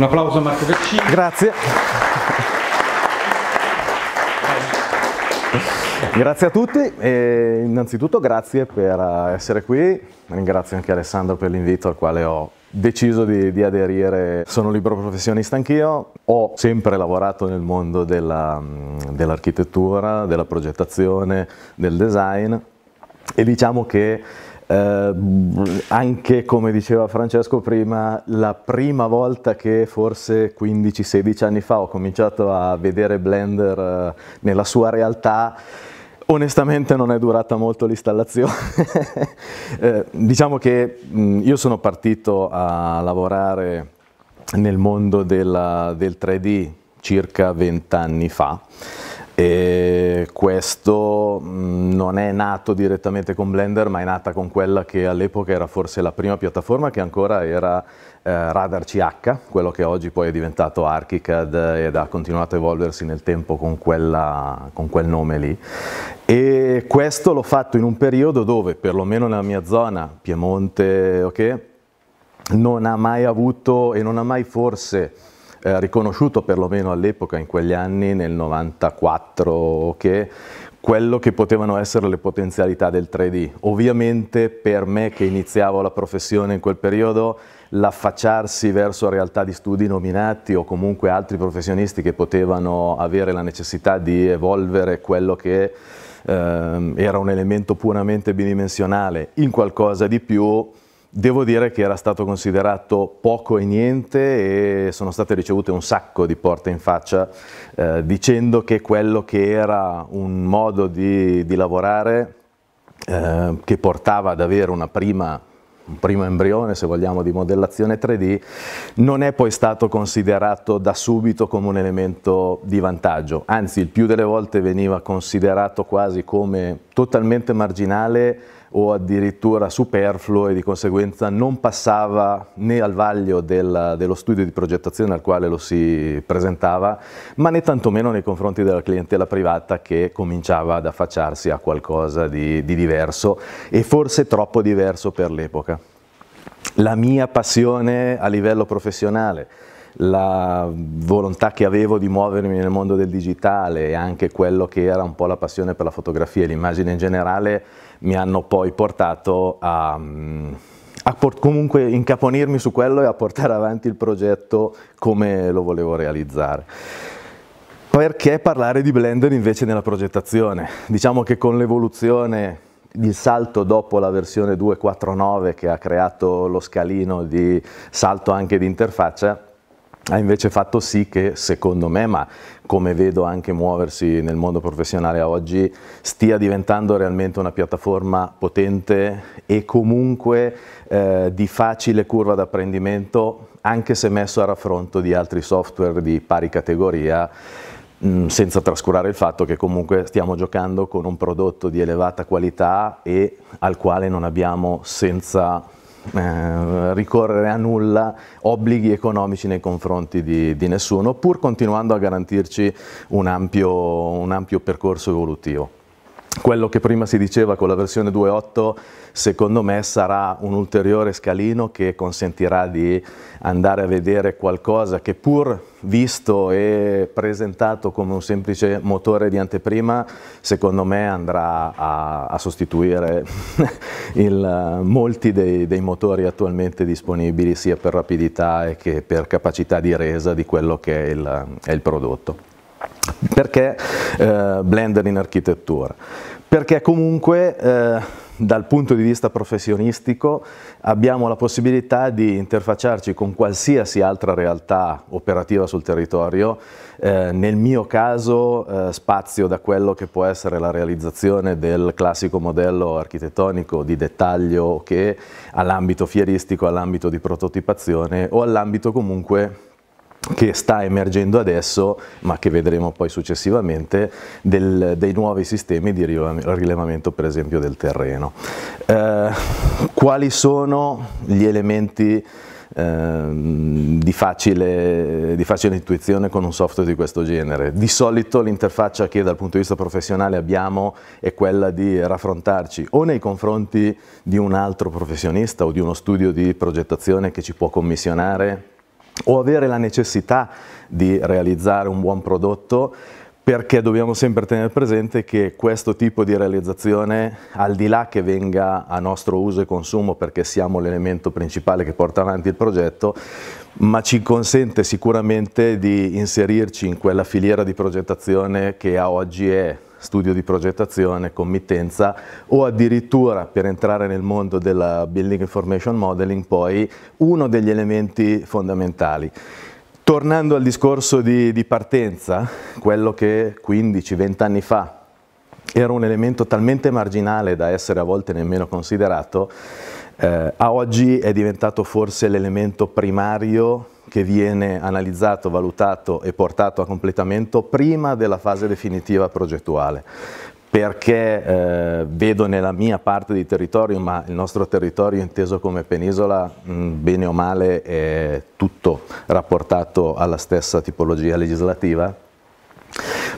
Un applauso a Marco Caccini. Grazie. Grazie a tutti e innanzitutto grazie per eh, essere qui, ringrazio anche Alessandro per l'invito al quale ho deciso di, di, aderire, sono libero professionista anch'io, ho sempre lavorato nel mondo mm, dell'architettura, della progettazione, del design e diciamo che eh, anche come diceva Francesco prima, la prima volta che forse 15-16 anni fa ho cominciato a vedere Blender eh, nella sua realtà, Onestamente non è durata molto l'installazione, eh, diciamo che mh, io sono partito a lavorare nel mondo della, del 3D circa 20 anni fa e questo mm, non è nato direttamente con Blender ma è nata con quella che all'epoca era forse la prima piattaforma che ancora era eh, Radar CH, quello che oggi poi è diventato Archicad ed ha continuato a evolversi nel tempo con, quella, con quel nome lì e questo l'ho fatto in un periodo dove perlomeno nella mia zona, Piemonte, ok, non ha mai avuto e non ha mai forse eh, riconosciuto perlomeno all'epoca, in quegli anni, nel 94, che quello che potevano essere le potenzialità del 3D. Ovviamente per me che iniziavo la professione in quel periodo, l'affacciarsi verso realtà di studi nominati o comunque altri professionisti che potevano avere la necessità di evolvere quello che ehm, era un elemento puramente bidimensionale in qualcosa di più, Devo dire che era stato considerato poco e niente e sono state ricevute un sacco di porte in faccia eh, dicendo che quello che era un modo di, di lavorare eh, che portava ad avere una prima un primo embrione, se vogliamo, di modellazione 3D, non è poi stato considerato da subito come un elemento di vantaggio, anzi il più delle volte veniva considerato quasi come totalmente marginale o addirittura superfluo e di conseguenza non passava né al vaglio del, dello studio di progettazione al quale lo si presentava, ma né tantomeno nei confronti della clientela privata che cominciava ad affacciarsi a qualcosa di, di diverso e forse troppo diverso per l'epoca. La mia passione a livello professionale la volontà che avevo di muovermi nel mondo del digitale e anche quello che era un po' la passione per la fotografia e l'immagine in generale mi hanno poi portato a, mm, a port comunque incaponirmi su quello e a portare avanti il progetto come lo volevo realizzare. Perché parlare di Blender invece nella progettazione? Diciamo che con l'evoluzione il salto dopo la versione 2.4.9 che ha creato lo scalino di salto anche di interfaccia ha invece fatto sì che, secondo me, ma come vedo anche muoversi nel mondo professionale oggi, stia diventando realmente una piattaforma potente e comunque eh, di facile curva d'apprendimento, anche se messo a raffronto di altri software di pari categoria, mh, mm, senza trascurare il fatto che comunque stiamo giocando con un prodotto di elevata qualità e al quale non abbiamo senza eh, ricorrere a nulla obblighi economici nei confronti di, di nessuno, pur continuando a garantirci un ampio, un ampio percorso evolutivo quello che prima si diceva con la versione 2.8 secondo me sarà un ulteriore scalino che consentirà di andare a vedere qualcosa che pur visto e presentato come un semplice motore di anteprima secondo me andrà a, a sostituire il, molti dei, dei motori attualmente disponibili sia per rapidità che per capacità di resa di quello che è il, è il prodotto. Perché eh, Blender in architettura? Perché comunque eh, dal punto di vista professionistico abbiamo la possibilità di interfacciarci con qualsiasi altra realtà operativa sul territorio, eh, nel mio caso eh, spazio da quello che può essere la realizzazione del classico modello architettonico di dettaglio che all'ambito fieristico, all'ambito di prototipazione o all'ambito comunque che sta emergendo adesso, ma che vedremo poi successivamente, del, dei nuovi sistemi di rilevamento per esempio del terreno. Eh, quali sono gli elementi eh, di, facile, di facile intuizione con un software di questo genere? Di solito l'interfaccia che dal punto di vista professionale abbiamo è quella di raffrontarci o nei confronti di un altro professionista o di uno studio di progettazione che ci può commissionare o avere la necessità di realizzare un buon prodotto perché dobbiamo sempre tenere presente che questo tipo di realizzazione, al di là che venga a nostro uso e consumo perché siamo l'elemento principale che porta avanti il progetto, ma ci consente sicuramente di inserirci in quella filiera di progettazione che a oggi è studio di progettazione, committenza o addirittura per entrare nel mondo della Building Information Modeling poi uno degli elementi fondamentali. Tornando al discorso di, di partenza, quello che 15-20 anni fa era un elemento talmente marginale da essere a volte nemmeno considerato, eh, a oggi è diventato forse l'elemento primario che viene analizzato, valutato e portato a completamento prima della fase definitiva progettuale perché eh, vedo nella mia parte di territorio, ma il nostro territorio inteso come penisola, mh, bene o male, è tutto rapportato alla stessa tipologia legislativa.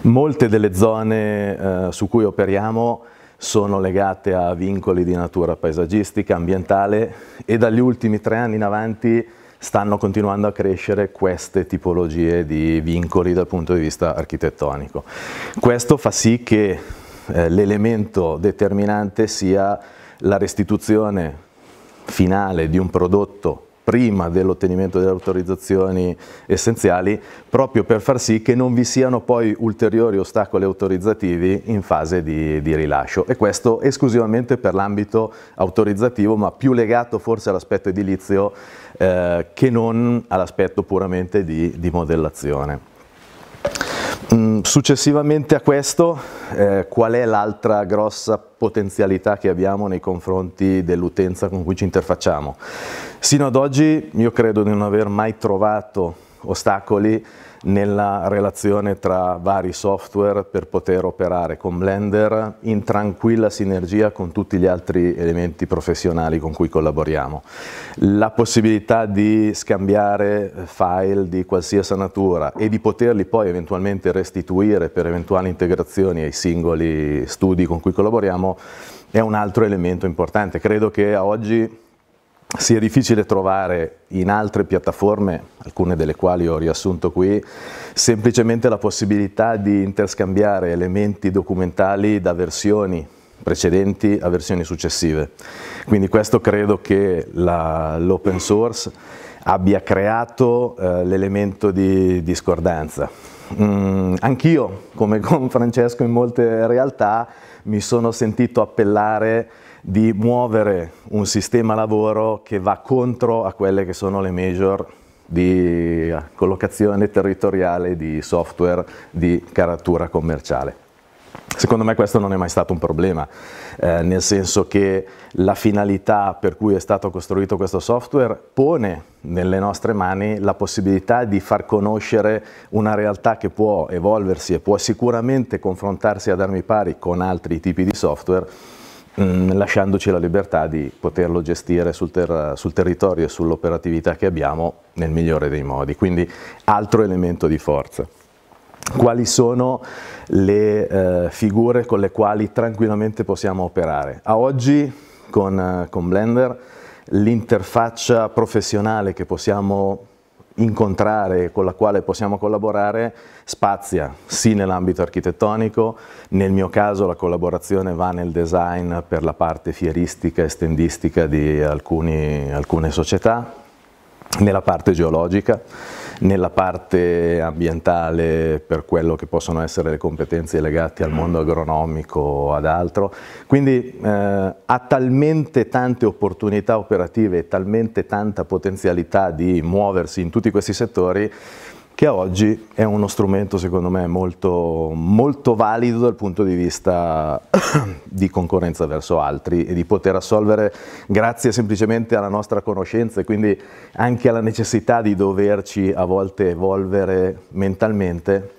Molte delle zone eh, su cui operiamo sono legate a vincoli di natura paesaggistica, ambientale e dagli ultimi tre anni in avanti stanno continuando a crescere queste tipologie di vincoli dal punto di vista architettonico. Questo fa sì che eh, l'elemento determinante sia la restituzione finale di un prodotto prima dell'ottenimento delle autorizzazioni essenziali, proprio per far sì che non vi siano poi ulteriori ostacoli autorizzativi in fase di, di rilascio. E questo esclusivamente per l'ambito autorizzativo, ma più legato forse all'aspetto edilizio eh, che non all'aspetto puramente di, di modellazione. Successivamente a questo, eh, qual è l'altra grossa potenzialità che abbiamo nei confronti dell'utenza con cui ci interfacciamo? Sino ad oggi io credo di non aver mai trovato ostacoli nella relazione tra vari software per poter operare con Blender in tranquilla sinergia con tutti gli altri elementi professionali con cui collaboriamo. La possibilità di scambiare file di qualsiasi natura e di poterli poi eventualmente restituire per eventuali integrazioni ai singoli studi con cui collaboriamo è un altro elemento importante. Credo che oggi sia difficile trovare in altre piattaforme, alcune delle quali ho riassunto qui, semplicemente la possibilità di interscambiare elementi documentali da versioni precedenti a versioni successive. Quindi questo credo che l'open source abbia creato eh, l'elemento di discordanza. Mm, Anch'io, come con Francesco in molte realtà, mi sono sentito appellare di muovere un sistema lavoro che va contro a quelle che sono le major di eh, collocazione territoriale di software di carattura commerciale. Secondo me questo non è mai stato un problema, eh, nel senso che la finalità per cui è stato costruito questo software pone nelle nostre mani la possibilità di far conoscere una realtà che può evolversi e può sicuramente confrontarsi ad armi pari con altri tipi di software, mh, mm, lasciandoci la libertà di poterlo gestire sul, ter sul territorio e sull'operatività che abbiamo nel migliore dei modi, quindi altro elemento di forza quali sono le eh, figure con le quali tranquillamente possiamo operare. A oggi con, eh, con Blender l'interfaccia professionale che possiamo incontrare e con la quale possiamo collaborare spazia sì nell'ambito architettonico, nel mio caso la collaborazione va nel design per la parte fieristica e stendistica di alcuni, alcune società, nella parte geologica, nella parte ambientale per quello che possono essere le competenze legate al mondo agronomico o ad altro. Quindi eh, ha talmente tante opportunità operative e talmente tanta potenzialità di muoversi in tutti questi settori che oggi è uno strumento secondo me molto, molto valido dal punto di vista di concorrenza verso altri e di poter assolvere grazie semplicemente alla nostra conoscenza e quindi anche alla necessità di doverci a volte evolvere mentalmente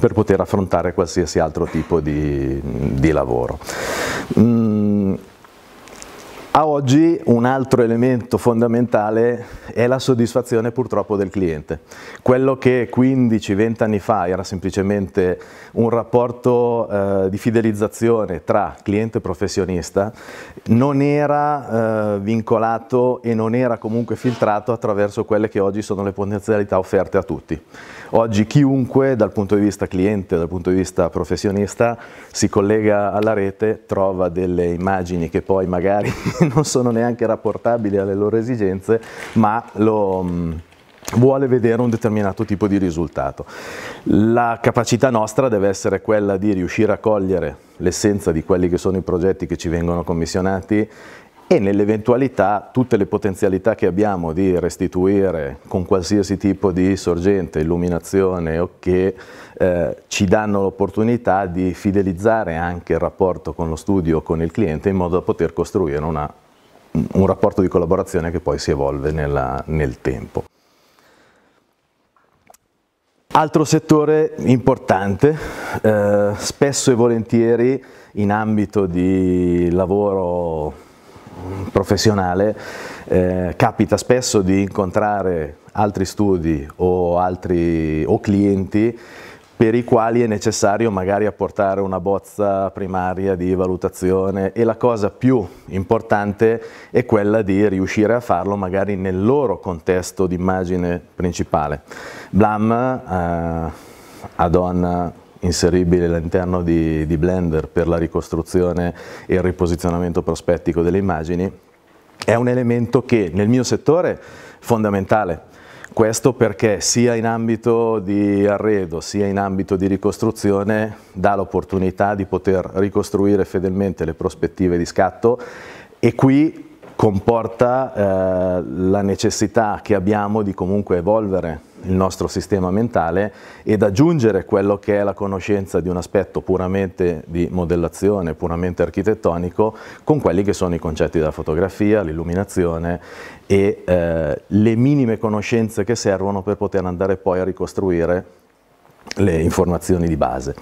per poter affrontare qualsiasi altro tipo di, di lavoro. Mm. A oggi un altro elemento fondamentale è la soddisfazione purtroppo del cliente. Quello che 15-20 anni fa era semplicemente un rapporto eh, di fidelizzazione tra cliente e professionista non era eh, vincolato e non era comunque filtrato attraverso quelle che oggi sono le potenzialità offerte a tutti. Oggi chiunque dal punto di vista cliente, dal punto di vista professionista si collega alla rete, trova delle immagini che poi magari non sono neanche rapportabili alle loro esigenze, ma lo, mm, vuole vedere un determinato tipo di risultato. La capacità nostra deve essere quella di riuscire a cogliere l'essenza di quelli che sono i progetti che ci vengono commissionati e nell'eventualità tutte le potenzialità che abbiamo di restituire con qualsiasi tipo di sorgente, illuminazione o che eh, ci danno l'opportunità di fidelizzare anche il rapporto con lo studio, o con il cliente in modo da poter costruire una, un rapporto di collaborazione che poi si evolve nella, nel tempo. Altro settore importante, eh, spesso e volentieri in ambito di lavoro professionale eh, capita spesso di incontrare altri studi o, altri, o clienti per i quali è necessario magari apportare una bozza primaria di valutazione e la cosa più importante è quella di riuscire a farlo magari nel loro contesto d'immagine principale. Blam, eh, Adonna, inseribile all'interno di, di Blender per la ricostruzione e il riposizionamento prospettico delle immagini, è un elemento che nel mio settore è fondamentale. Questo perché sia in ambito di arredo sia in ambito di ricostruzione dà l'opportunità di poter ricostruire fedelmente le prospettive di scatto e qui comporta eh, la necessità che abbiamo di comunque evolvere il nostro sistema mentale ed aggiungere quello che è la conoscenza di un aspetto puramente di modellazione, puramente architettonico, con quelli che sono i concetti della fotografia, l'illuminazione e eh, le minime conoscenze che servono per poter andare poi a ricostruire le informazioni di base.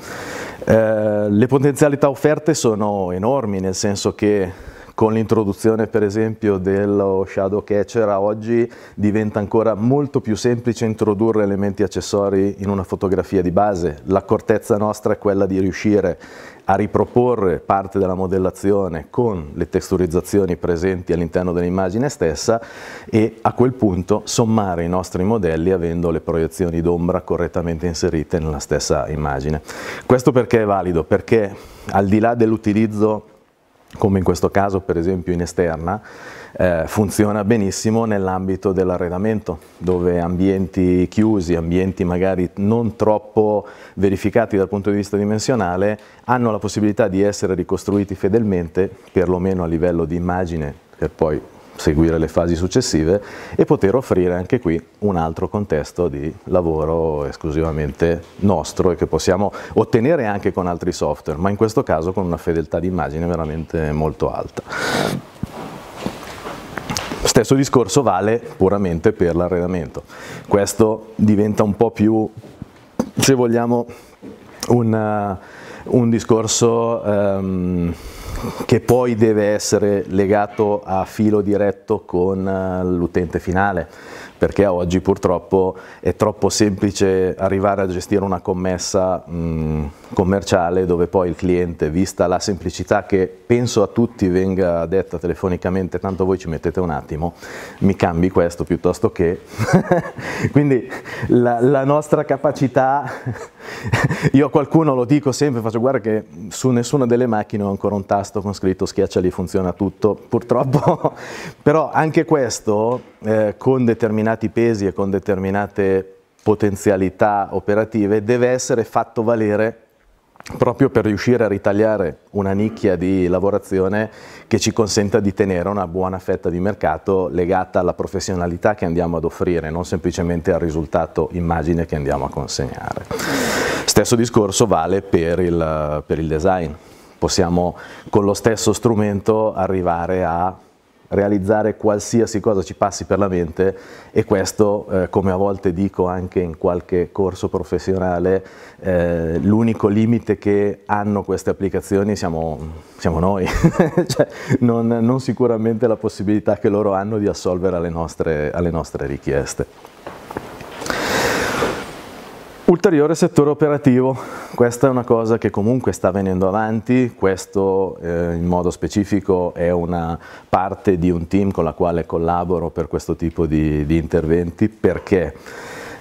Eh, le potenzialità offerte sono enormi, nel senso che con l'introduzione per esempio dello shadow catcher a oggi diventa ancora molto più semplice introdurre elementi accessori in una fotografia di base. L'accortezza nostra è quella di riuscire a riproporre parte della modellazione con le texturizzazioni presenti all'interno dell'immagine stessa e a quel punto sommare i nostri modelli avendo le proiezioni d'ombra correttamente inserite nella stessa immagine. Questo perché è valido? Perché al di là dell'utilizzo come in questo caso per esempio in esterna, eh, funziona benissimo nell'ambito dell'arredamento, dove ambienti chiusi, ambienti magari non troppo verificati dal punto di vista dimensionale, hanno la possibilità di essere ricostruiti fedelmente, perlomeno a livello di immagine, per poi seguire le fasi successive e poter offrire anche qui un altro contesto di lavoro esclusivamente nostro e che possiamo ottenere anche con altri software, ma in questo caso con una fedeltà di immagine veramente molto alta. Stesso discorso vale puramente per l'arredamento. Questo diventa un po' più, se vogliamo, una, eh, un discorso... Um, che poi deve essere legato a filo diretto con eh, l'utente finale perché oggi purtroppo è troppo semplice arrivare a gestire una commessa mh, mm, commerciale dove poi il cliente, vista la semplicità che penso a tutti venga detta telefonicamente, tanto voi ci mettete un attimo, mi cambi questo piuttosto che... Quindi la, la nostra capacità, io a qualcuno lo dico sempre, faccio guarda che su nessuna delle macchine ho ancora un tasto con scritto schiaccia lì funziona tutto, purtroppo, però anche questo eh, con determinati determinati pesi e con determinate potenzialità operative deve essere fatto valere proprio per riuscire a ritagliare una nicchia di lavorazione che ci consenta di tenere una buona fetta di mercato legata alla professionalità che andiamo ad offrire, non semplicemente al risultato immagine che andiamo a consegnare. Stesso discorso vale per il, per il design, possiamo con lo stesso strumento arrivare a realizzare qualsiasi cosa ci passi per la mente e questo, eh, come a volte dico anche in qualche corso professionale, eh, l'unico limite che hanno queste applicazioni siamo, siamo noi, cioè, non, non, sicuramente la possibilità che loro hanno di assolvere alle nostre, alle nostre richieste. Ulteriore settore operativo, questa è una cosa che comunque sta venendo avanti, questo eh, in modo specifico è una parte di un team con la quale collaboro per questo tipo di, di interventi, perché?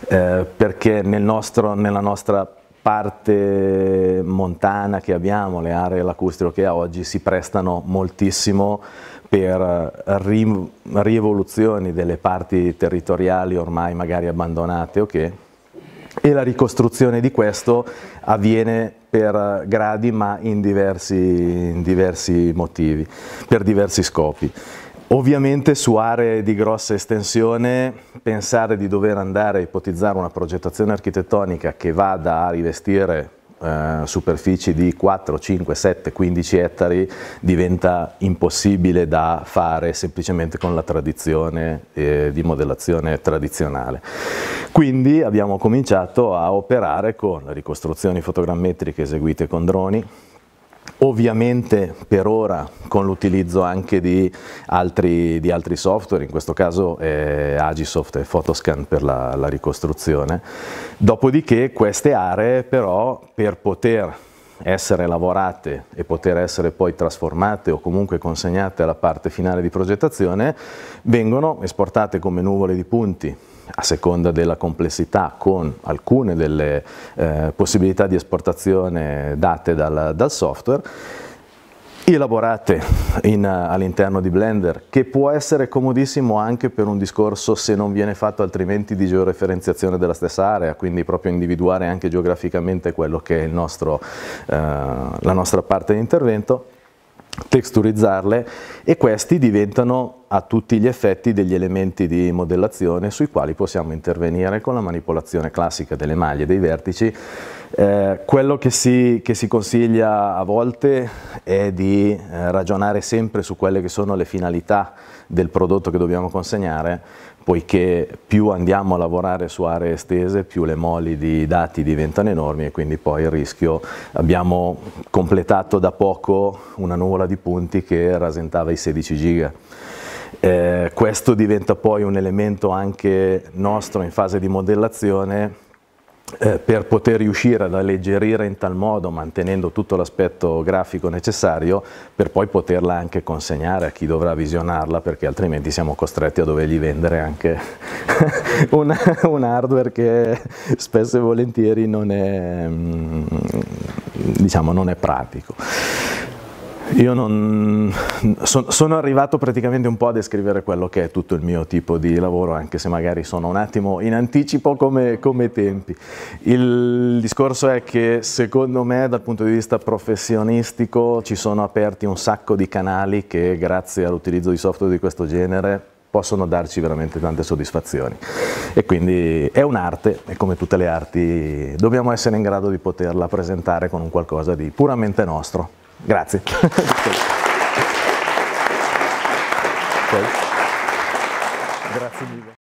Eh, perché nel nostro, nella nostra parte montana che abbiamo, le aree lacustro che oggi, si prestano moltissimo per rievoluzioni delle parti territoriali ormai magari abbandonate o okay? che e la ricostruzione di questo avviene per gradi ma in diversi, in diversi motivi, per diversi scopi. Ovviamente su aree di grossa estensione pensare di dover andare a ipotizzare una progettazione architettonica che vada a rivestire eh, superfici di 4, 5, 7, 15 ettari diventa impossibile da fare semplicemente con la tradizione eh, di modellazione tradizionale. Quindi abbiamo cominciato a operare con ricostruzioni fotogrammetriche eseguite con droni, Ovviamente per ora con l'utilizzo anche di altri, di altri, software, in questo caso eh, Agisoft e Photoscan per la, la ricostruzione. Dopodiché queste aree però per poter essere lavorate e poter essere poi trasformate o comunque consegnate alla parte finale di progettazione vengono esportate come nuvole di punti a seconda della complessità con alcune delle eh, possibilità di esportazione date dal, dal software elaborate all'interno di Blender che può essere comodissimo anche per un discorso se non viene fatto altrimenti di georeferenziazione della stessa area quindi proprio individuare anche geograficamente quello che è nostro, eh, la nostra parte di intervento texturizzarle e questi diventano a tutti gli effetti degli elementi di modellazione sui quali possiamo intervenire con la manipolazione classica delle maglie e dei vertici eh, quello che si, che si, consiglia a volte è di eh, ragionare sempre su quelle che sono le finalità del prodotto che dobbiamo consegnare, poiché più andiamo a lavorare su aree estese, più le moli di dati diventano enormi e quindi poi il rischio. Abbiamo completato da poco una nuvola di punti che rasentava i 16 giga. Eh, questo diventa poi un elemento anche nostro in fase di modellazione eh, per poter riuscire ad alleggerire in tal modo, mantenendo tutto l'aspetto grafico necessario, per poi poterla anche consegnare a chi dovrà visionarla, perché altrimenti siamo costretti a dovergli vendere anche un, un, hardware che spesso e volentieri non è, mm, diciamo, non è pratico. Io non, son, sono arrivato praticamente un po' a descrivere quello che è tutto il mio tipo di lavoro, anche se magari sono un attimo in anticipo come, come tempi. Il discorso è che secondo me dal punto di vista professionistico ci sono aperti un sacco di canali che grazie all'utilizzo di software di questo genere possono darci veramente tante soddisfazioni e quindi è un'arte e come tutte le arti dobbiamo essere in grado di poterla presentare con un qualcosa di puramente nostro. Grazie. Grazie mille.